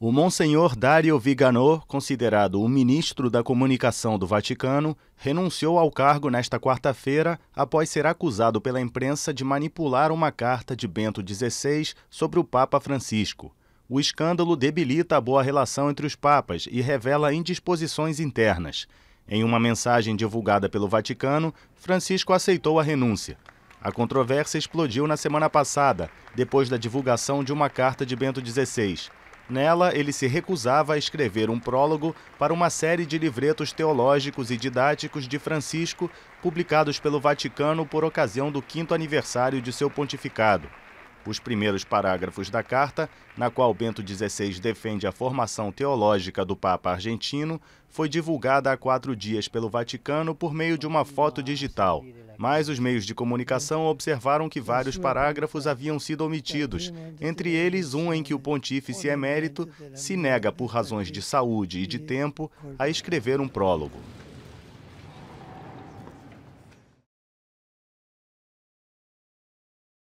O Monsenhor Dario Viganò, considerado o ministro da Comunicação do Vaticano, renunciou ao cargo nesta quarta-feira após ser acusado pela imprensa de manipular uma carta de Bento XVI sobre o Papa Francisco. O escândalo debilita a boa relação entre os papas e revela indisposições internas. Em uma mensagem divulgada pelo Vaticano, Francisco aceitou a renúncia. A controvérsia explodiu na semana passada, depois da divulgação de uma carta de Bento XVI. Nela, ele se recusava a escrever um prólogo para uma série de livretos teológicos e didáticos de Francisco, publicados pelo Vaticano por ocasião do quinto aniversário de seu pontificado. Os primeiros parágrafos da carta, na qual Bento XVI defende a formação teológica do Papa argentino, foi divulgada há quatro dias pelo Vaticano por meio de uma foto digital. Mas os meios de comunicação é. observaram que vários tá. parágrafos é. haviam sido né, omitidos, entre eles um em que o pontífice emérito se nega, por razões de saúde e de tempo, a escrever um prólogo.